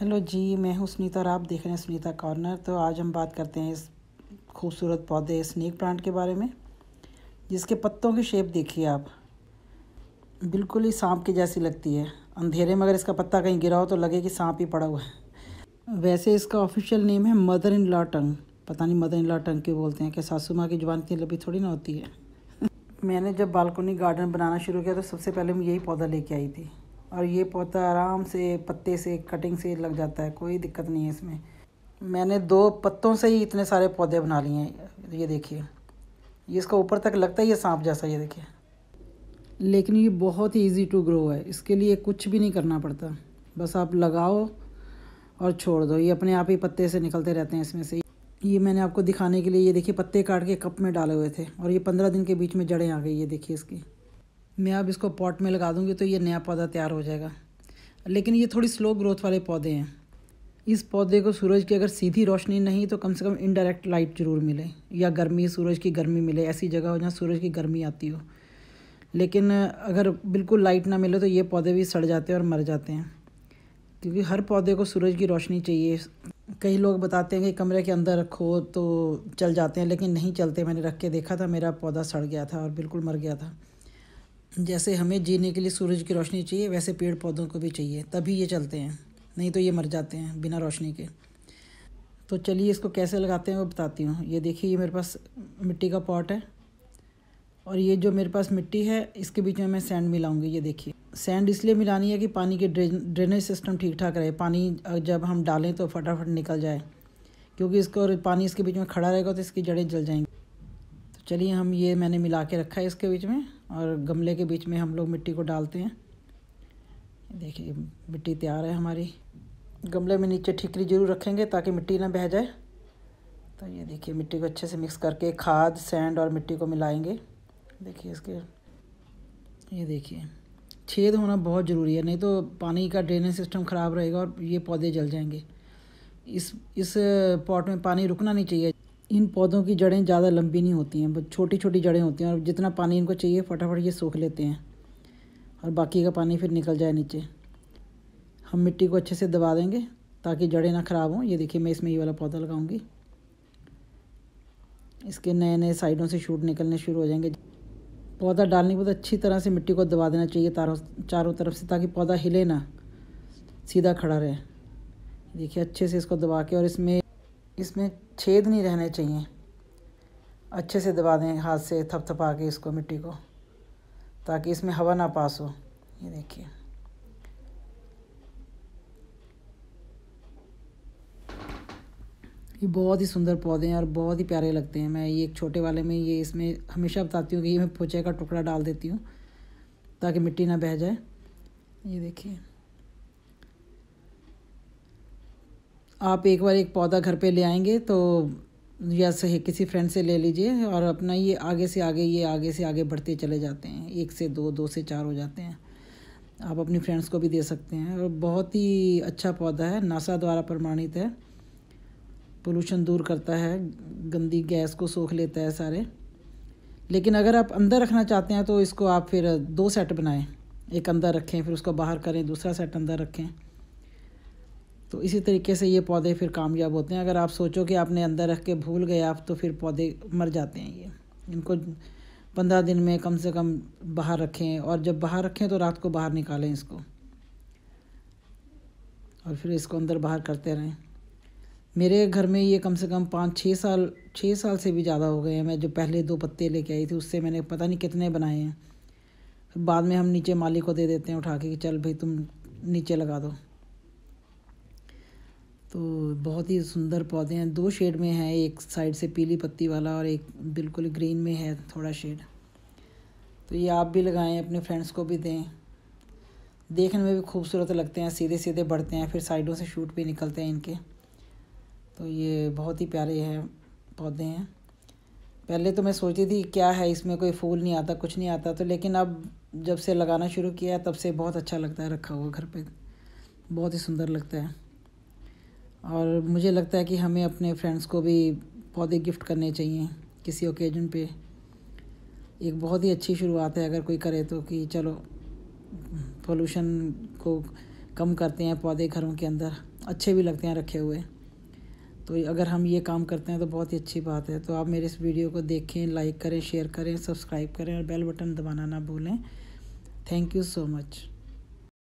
hello जी मैं हूं सुनीता और आप देख रहे हैं सुनीता कॉर्नर तो आज हम बात करते हैं इस खूबसूरत पौधे स्नेक प्लांट के बारे में जिसके पत्तों की शेप देखिए आप बिल्कुल ही सांप की जैसी लगती है अंधेरे में अगर इसका पत्ता कहीं गिरा हो तो लगे कि सांप ही पड़ा हुआ है वैसे इसका ऑफिशियल नेम है मदर इन लॉ टंग पता नहीं मदर इन लॉ टंग क्यों बोलते हैं कि सासू माँ की जुबान इतनी लंबी थोड़ी ना होती है मैंने जब बालकोनी गार्डन बनाना शुरू किया तो सबसे पहले मैं यही पौधा लेके आई थी और ये पौधा आराम से पत्ते से कटिंग से लग जाता है कोई दिक्कत नहीं है इसमें मैंने दो पत्तों से ही इतने सारे पौधे बना लिए हैं ये देखिए ये इसका ऊपर तक लगता है ये सांप जैसा ये देखिए लेकिन ये बहुत ही ईजी टू ग्रो है इसके लिए कुछ भी नहीं करना पड़ता बस आप लगाओ और छोड़ दो ये अपने आप ही पत्ते से निकलते रहते हैं इसमें से ये मैंने आपको दिखाने के लिए ये देखिए पत्ते काट के कप में डाले हुए थे और ये पंद्रह दिन के बीच में जड़ें आ गई ये देखिए इसकी मैं अब इसको पॉट में लगा दूँगी तो ये नया पौधा तैयार हो जाएगा लेकिन ये थोड़ी स्लो ग्रोथ वाले पौधे हैं इस पौधे को सूरज की अगर सीधी रोशनी नहीं तो कम से कम इनडायरेक्ट लाइट जरूर मिले या गर्मी सूरज की गर्मी मिले ऐसी जगह हो जहाँ सूरज की गर्मी आती हो लेकिन अगर बिल्कुल लाइट ना मिले तो ये पौधे भी सड़ जाते हैं और मर जाते हैं क्योंकि हर पौधे को सूरज की रोशनी चाहिए कई लोग बताते हैं कि कमरे के अंदर रखो तो चल जाते हैं लेकिन नहीं चलते मैंने रख के देखा था मेरा पौधा सड़ गया था और बिल्कुल मर गया था जैसे हमें जीने के लिए सूरज की रोशनी चाहिए वैसे पेड़ पौधों को भी चाहिए तभी ये चलते हैं नहीं तो ये मर जाते हैं बिना रोशनी के तो चलिए इसको कैसे लगाते हैं वो बताती हूँ ये देखिए ये मेरे पास मिट्टी का पॉट है और ये जो मेरे पास मिट्टी है इसके बीच में मैं सैंड मिलाऊंगी ये देखिए सैंड इसलिए मिलानी है कि पानी के ड्रेन ड्रेनेज सिस्टम ठीक ठाक रहे पानी जब हम डालें तो फटाफट निकल जाए क्योंकि इसको पानी इसके बीच में खड़ा रहेगा तो इसकी जड़ें जल जाएंगी चलिए हम ये मैंने मिला के रखा है इसके बीच में और गमले के बीच में हम लोग मिट्टी को डालते हैं देखिए मिट्टी तैयार है हमारी गमले में नीचे ठिकरी जरूर रखेंगे ताकि मिट्टी ना बह जाए तो ये देखिए मिट्टी को अच्छे से मिक्स करके खाद सैंड और मिट्टी को मिलाएंगे देखिए इसके ये देखिए छेद होना बहुत ज़रूरी है नहीं तो पानी का ड्रेनेज सिस्टम ख़राब रहेगा और ये पौधे जल जाएंगे इस इस पॉट में पानी रुकना नहीं चाहिए इन पौधों की जड़ें ज़्यादा लंबी नहीं होती हैं बस छोटी छोटी जड़ें होती हैं और जितना पानी इनको चाहिए फटाफट ये सूख लेते हैं और बाकी का पानी फिर निकल जाए नीचे हम मिट्टी को अच्छे से दबा देंगे ताकि जड़ें ना ख़राब हों ये देखिए मैं इसमें ये वाला पौधा लगाऊंगी इसके नए नए साइडों से शूट निकलने शुरू हो जाएंगे पौधा डालने के बाद अच्छी तरह से मिट्टी को दबा देना चाहिए तारों चारों तरफ से ताकि पौधा हिले ना सीधा खड़ा रहे देखिए अच्छे से इसको दबा के और इसमें इसमें छेद नहीं रहने चाहिए अच्छे से दबा दें हाथ से थपथपा के इसको मिट्टी को ताकि इसमें हवा ना पास हो ये देखिए ये बहुत ही सुंदर पौधे हैं और बहुत ही प्यारे लगते हैं मैं ये एक छोटे वाले में ये इसमें हमेशा बताती हूँ कि ये मैं पोचे का टुकड़ा डाल देती हूँ ताकि मिट्टी ना बह जाए ये देखिए आप एक बार एक पौधा घर पे ले आएंगे तो या सही किसी फ्रेंड से ले लीजिए और अपना ये आगे से आगे ये आगे से आगे बढ़ते चले जाते हैं एक से दो दो से चार हो जाते हैं आप अपनी फ्रेंड्स को भी दे सकते हैं और बहुत ही अच्छा पौधा है नासा द्वारा प्रमाणित है पोल्यूशन दूर करता है गंदी गैस को सोख लेता है सारे लेकिन अगर आप अंदर रखना चाहते हैं तो इसको आप फिर दो सेट बनाएं एक अंदर रखें फिर उसको बाहर करें दूसरा सेट अंदर रखें तो इसी तरीके से ये पौधे फिर कामयाब होते हैं अगर आप सोचो कि आपने अंदर रख के भूल गए आप तो फिर पौधे मर जाते हैं ये इनको पंद्रह दिन में कम से कम बाहर रखें और जब बाहर रखें तो रात को बाहर निकालें इसको और फिर इसको अंदर बाहर करते रहें मेरे घर में ये कम से कम पाँच छः साल छः साल से भी ज़्यादा हो गए हैं मैं जो पहले दो पत्ते लेके आई थी उससे मैंने पता नहीं कितने बनाए हैं बाद में हम नीचे माली को दे देते हैं उठा के कि चल भाई तुम नीचे लगा दो तो बहुत ही सुंदर पौधे हैं दो शेड में हैं एक साइड से पीली पत्ती वाला और एक बिल्कुल ग्रीन में है थोड़ा शेड तो ये आप भी लगाएं अपने फ्रेंड्स को भी दें देखने में भी खूबसूरत लगते हैं सीधे सीधे बढ़ते हैं फिर साइडों से शूट भी निकलते हैं इनके तो ये बहुत ही प्यारे हैं पौधे हैं पहले तो मैं सोची थी क्या है इसमें कोई फूल नहीं आता कुछ नहीं आता तो लेकिन अब जब से लगाना शुरू किया तब से बहुत अच्छा लगता है रखा हुआ घर पर बहुत ही सुंदर लगता है और मुझे लगता है कि हमें अपने फ्रेंड्स को भी पौधे गिफ्ट करने चाहिए किसी ओकेजन पे एक बहुत ही अच्छी शुरुआत है अगर कोई करे तो कि चलो पोल्यूशन को कम करते हैं पौधे घरों के अंदर अच्छे भी लगते हैं रखे हुए तो अगर हम ये काम करते हैं तो बहुत ही अच्छी बात है तो आप मेरे इस वीडियो को देखें लाइक करें शेयर करें सब्सक्राइब करें और बेल बटन दबाना ना भूलें थैंक यू सो मच